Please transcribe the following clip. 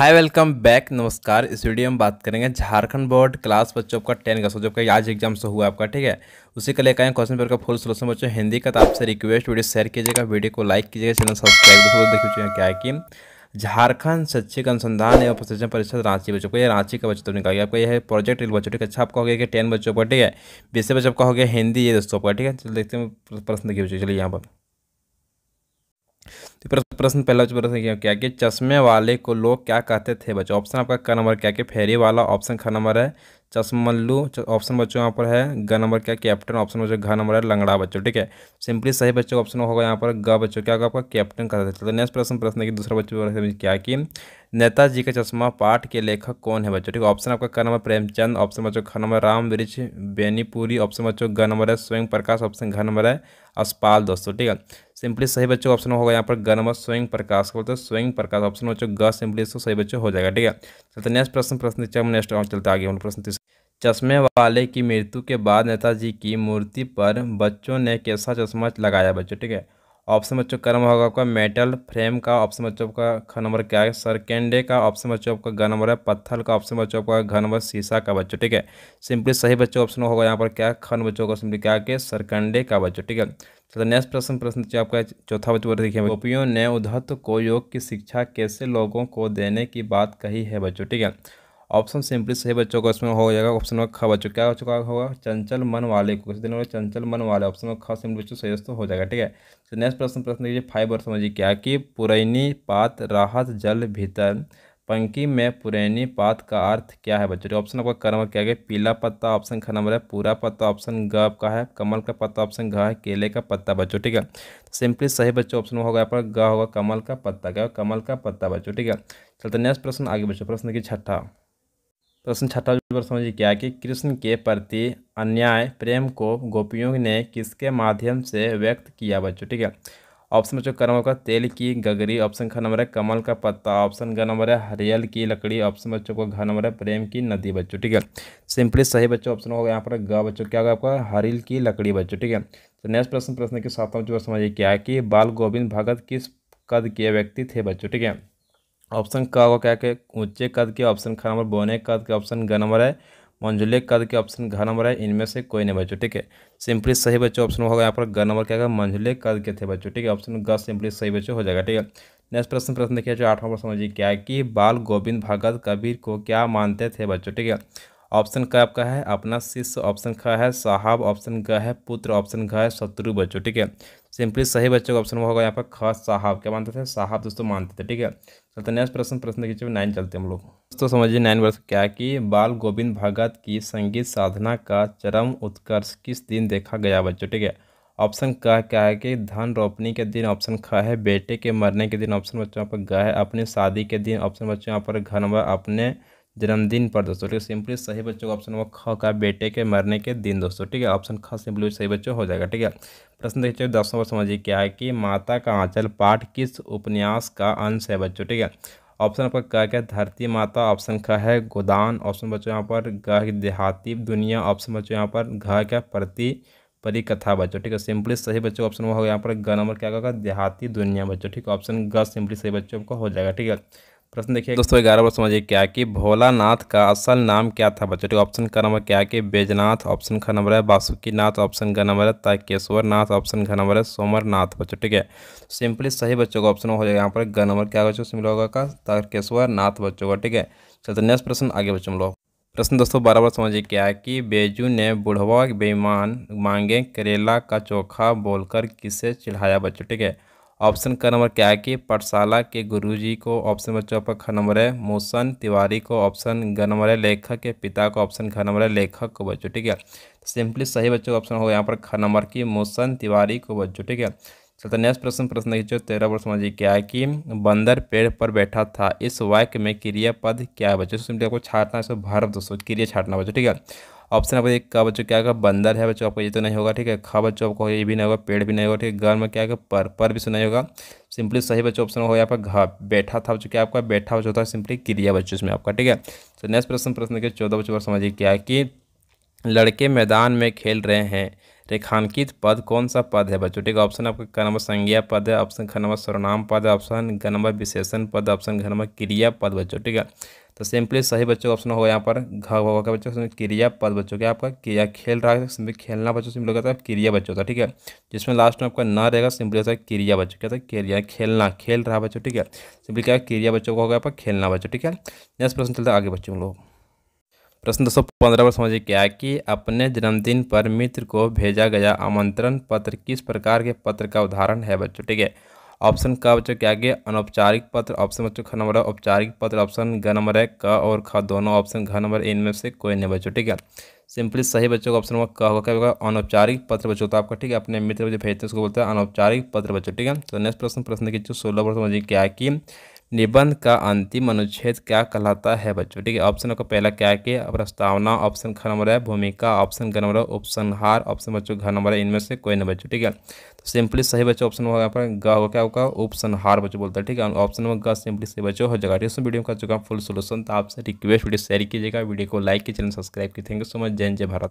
hi welcome back नमस्कार इस video में बात करेंगे झारखंड बोर्ड क्लास बच्चों का टेन का सो जब आज एग्जाम से हुआ आपका ठीक है उसी के लेकर क्वेश्चन पेपर का फुल सोलोशन बच्चों हिंदी का तो आपसे रिक्वेस्ट वीडियो शेयर कीजिएगा वीडियो को लाइक कीजिएगा चैनल सब्सक्राइब कीजिएगा देखिए क्या है कि झारखंड शैक्षिक अनुसंधान एवं प्रशिक्षण परिषद रांची बच्चों को ये रांची का बच्चों तो निकाल गया आपका यह प्रोजेक्ट रिल बच्चों अच्छा आपका हो गया कि टेन बच्चों का ठीक है बीस बच्चों का हो गया हिंदी ये दोस्तों का ठीक है चलो देखते हैं प्रश्न देखिए चलिए यहाँ पर तो प्रश्न पहला प्रश्न क्या क्या कि चश्मे वाले को लोग क्या कहते थे बच्चों ऑप्शन आपका क नंबर क्या कि फेरी वाला ऑप्शन ख नंबर है चश्मल्लू ऑप्शन बच्चों यहाँ पर है ग नंबर क्या कैप्टन ऑप्शन बच्चों घ नंबर है लंगड़ा बच्चों ठीक है सिंपली सही बच्चों का ऑप्शन होगा यहाँ पर ग बच्चों क्या होगा आपका कैप्टन कहते थे तो नेक्स्ट प्रश्न प्रश्न कि दूसरा बच्चों क्या कि नेताजी का चश्मा पाठ के लेखक कौन है बच्चों ठीक है ऑप्शन आपका क नंबर प्रेमचंद ऑप्शन बच्चों ख नंबर राम वृक्ष बेनीपुरी ऑप्शन बच्चों ग नंबर है स्वयं प्रकाश ऑप्शन घ नंबर है अस्पाल दोस्तों ठीक है सिंपली सही बच्चों ऑप्शन होगा यहाँ पर ग नंबर स्वयं प्रकाश बोलते हैं स्वयं प्रकाश ऑप्शन बच्चों ग सिंपली इसको सही बच्चों हो जाएगा ठीक है चलते नेक्स्ट प्रश्न प्रश्न चम नेक्स्ट चलते आगे हम प्रश्न चश्मे वाले की मृत्यु के बाद नेताजी की मूर्ति पर बच्चों ने कैसा चश्मा लगाया बच्चों ठीक है ऑप्शन बच्चों का होगा आपका मेटल फ्रेम का ऑप्शन बच्चों का ख नंबर क्या है सर कैंडे का ऑप्शन बच्चों आपका घ नंबर है पत्थर का ऑप्शन बच्चों आपका घ नंबर शीशा का बच्चों ठीक है सिंपली सही बच्चों ऑप्शन होगा यहाँ पर क्या खन बच्चों का सिंपली क्या के सरकंडे का बच्चों ठीक है चलो तो नेक्स्ट प्रश्न प्रश्न आपका चौथा बच्चों देखिए गोपियों ने उद्धत को योग की शिक्षा कैसे लोगों को देने की बात कही है बच्चों ठीक है ऑप्शन सिंपली सही बच्चों का इसमें हो जाएगा ऑप्शन नंबर ख बच्चों क्या हो चुका होगा चंचल मन वाले को दिन होगा चंचल मन वाले ऑप्शन नंबर ख सिंपली बच्चों सही हो जाएगा ठीक है तो नेक्स्ट प्रश्न प्रश्न देखिए फाइव और समझिए क्या कि पुरैनी पात राहत जल भीतर पंकी में पुरैनी पात का अर्थ क्या है बच्चों ऑप्शन तो नंबर क नंबर क्या गया पीला पत्ता ऑप्शन ख नंबर है पूरा पत्ता ऑप्शन ग का है कमल का पत्ता ऑप्शन घ है केले का पत्ता बच्चों ठीक है तो सिंपली सही बच्चों ऑप्शन होगा यहाँ पर ग होगा कमल का पत्ता क्या कमल का पत्ता बच्चों ठीक है चलते नेक्स्ट प्रश्न आगे बच्चों प्रश्न की छठा प्रश्न छठा पर समझिए क्या कि कृष्ण के प्रति अन्याय प्रेम को गोपियों ने किसके माध्यम से व्यक्त किया बच्चों ठीक है ऑप्शन बच्चों क्रम का तेल की गगरी ऑप्शन ख नंबर है कमल का पत्ता ऑप्शन ग नंबर है हरियल की लकड़ी ऑप्शन बच्चों को घ नंबर है प्रेम की नदी बच्चों ठीक है सिंपली सही बच्चों ऑप्शन होगा यहाँ पर ग बच्चों क्या होगा आपका हरियल की लकड़ी बच्चों ठीक है तो नेक्स्ट प्रश्न प्रश्न के साथ समझिए क्या है कि बाल गोविंद भगत किस कद के व्यक्ति थे बच्चों ठीक है ऑप्शन क को क्या के ऊंचे कद के ऑप्शन ख नंबर बोने कद के ऑप्शन ग नंबर है मंजुले कद के ऑप्शन घ नंबर है इनमें से कोई नहीं बच्चों ठीक है सिंपली सही बच्चों ऑप्शन होगा यहाँ पर ग नंबर क्या होगा मंजुले कद के थे बच्चों ठीक है ऑप्शन ग सिंपली सही बच्चों हो जाएगा ठीक है नेक्स्ट प्रश्न प्रश्न देखिए जो आठवां प्रश्न समझिए क्या कि बाल गोविंद भगत कबीर को क्या मानते थे बच्चों ठीक है ऑप्शन क आपका है अपना शिष्य ऑप्शन ख है साहब ऑप्शन ग है पुत्र ऑप्शन घ है शत्रु बच्चों ठीक है सिंपली सही बच्चों का ऑप्शन होगा यहाँ पर ख साहब क्या मानते थे साहब दोस्तों मानते थे ठीक है चलते तो नेक्स्ट प्रश्न प्रश्न खींचे नाइन चलते हम लोग दोस्तों समझिए नाइन वर्ष क्या कि बाल गोविंद भगत की संगीत साधना का चरम उत्कर्ष किस दिन देखा गया बच्चों ठीक है ऑप्शन क क्या है कि धन रोपनी के दिन ऑप्शन ख है बेटे के मरने के दिन ऑप्शन बच्चों यहाँ पर ग है शादी के दिन ऑप्शन बच्चों यहाँ पर घनवा अपने जन्मदिन पर दोस्तों ठीक है सिंपली सही बच्चों का ऑप्शन नंबर ख का बेटे के मरने के दिन दोस्तों ठीक है ऑप्शन ख सिंपली सही बच्चों हो जाएगा ठीक है प्रश्न देखिए दस नंबर समझिए क्या है कि माता का आंचल पाठ किस उपन्यास का अंश है बच्चों ठीक है ऑप्शन आपका क क्या धरती माता ऑप्शन ख है गोदान ऑप्शन बच्चों यहाँ पर गह देहाती दुनिया ऑप्शन बच्चों यहाँ पर घ क्या प्रति परी कथा बच्चों ठीक है सिंपली सही बच्चों ऑप्शन वो होगा यहाँ पर ग नंबर क्या होगा देहाती दुनिया बच्चों ठीक है ऑप्शन ग सिंपली सही बच्चों को हो जाएगा ठीक है प्रश्न देखिए दोस्तों ग्यारह बार समझिए क्या कि भोलानाथ का असल नाम क्या था बच्चों ऑप्शन का नंबर क्या कि बैजनाथ ऑप्शन का नंबर है नाथ ऑप्शन का नंबर है ताकेश्वर नाथ ऑप्शन का नंबर है सोमरनाथ बच्चों ठीक है सिंपली सही बच्चों का ऑप्शन हो जाएगा यहाँ पर ग नंबर क्या बच्चों सिंपल होगा का नाथ बच्चों का ठीक है चलते तो नेक्स्ट प्रश्न आगे बच्चों लोग प्रश्न दोस्तों बारह बार समझिए क्या कि बेजू ने बुढ़वा बेईमान मांगे करेला का चोखा बोलकर किसे चिढ़ाया बच्चों ठीक है ऑप्शन का नंबर क्या है कि पाठशाला के गुरुजी को ऑप्शन बच्चों पर ख नंबर है मोशन तिवारी को ऑप्शन ग नंबर है लेखक के पिता को ऑप्शन ख नंबर है लेखक को बच्चों ठीक है सिंपली सही बच्चों का ऑप्शन होगा यहाँ पर ख नंबर की मोशन तिवारी को बच्चों ठीक है चलते नेक्स्ट प्रश्न प्रश्न देखिए तेरह वर्ष समझिए क्या है कि बंदर पेड़ पर बैठा था इस वाक्य में क्रिया पद क्या है बच्चों सिंपली आपको छाटना है इसको भारत दोस्तों क्रिया छाटना बच्चों ठीक है ऑप्शन आपको एक का बच्चों क्या होगा बंदर है बच्चों आपको ये तो नहीं होगा ठीक है खा बच्चों आपको ये भी नहीं होगा पेड़ भी नहीं होगा ठीक है घर में क्या होगा पर पर भी सुनाई तो होगा सिंपली सही बच्चों ऑप्शन होगा पर घा बैठा था बच्चों क्या आपका बैठा बच्चों होता है सिंपली क्रिया बच्चों इसमें आपका ठीक है तो नेक्स्ट प्रश्न प्रश्न के चौदह बच्चों पर समझिए क्या कि लड़के मैदान में खेल रहे हैं रेखांकित पद कौन सा पद है बच्चों ठीक है ऑप्शन आपका क नंबर संज्ञा पद है ऑप्शन ख नंबर सर्वनाम पद है ऑप्शन का नंबर विशेषण पद ऑप्शन घ नंबर क्रिया पद बच्चों ठीक है तो सिंपली सही बच्चों का ऑप्शन होगा यहाँ पर घ होगा क्या बच्चों क्रिया पद बच्चों क्या आपका क्रिया खेल रहा है सिंपली खेलना बच्चों सिंपल होता है क्रिया बच्चों का ठीक है जिसमें लास्ट में आपका न रहेगा सिंपली होता है क्रिया बच्चों क्या था तो क्रिया खेलना खेल रहा बच्चों ठीक है सिंपली क्या क्रिया बच्चों का होगा यहाँ पर खेलना बच्चों ठीक है नेक्स्ट प्रश्न चलता है आगे बच्चों लोग प्रश्न दो सौ पंद्रह पर समझिए क्या कि अपने जन्मदिन पर मित्र को भेजा गया आमंत्रण पत्र किस प्रकार के पत्र का उदाहरण है बच्चों ठीक है ऑप्शन का बच्चों क्या आगे अनौपचारिक पत्र ऑप्शन बच्चों ख नंबर औपचारिक पत्र ऑप्शन घ नंबर है क और ख दोनों ऑप्शन घ नंबर इनमें से कोई नहीं बच्चों ठीक है सिंपली सही बच्चों का ऑप्शन नंबर क होगा क्या होगा अनौपचारिक पत्र बच्चों तो आपका ठीक है अपने मित्र जो भेजते हैं उसको बोलते हैं अनौपचारिक पत्र बच्चों ठीक है तो नेक्स्ट प्रश्न प्रश्न देखिए सोलह पर समझिए क्या कि निबंध का अंतिम अनुच्छेद क्या कहलाता है बच्चों ठीक है ऑप्शन आपका पहला क्या है कि प्रस्तावना ऑप्शन घ नंबर है भूमिका ऑप्शन घर नंबर है उपसंहार ऑप्शन बच्चों घर नंबर है इनमें से कोई नहीं बच्चों ठीक है तो सिंपली सही बच्चों ऑप्शन होगा यहाँ पर ग होगा क्या होगा उपसंहार बच्चों बोलता है ठीक है ऑप्शन नंबर ग सिंपली सही बच्चों हो जाएगा ठीक है वीडियो का चुका फुल सोल्यूशन तो आपसे रिक्वेस्ट वीडियो शेयर कीजिएगा वीडियो को लाइक कीजिए चैनल सब्सक्राइब की थैंक यू सो मच जय जय भारत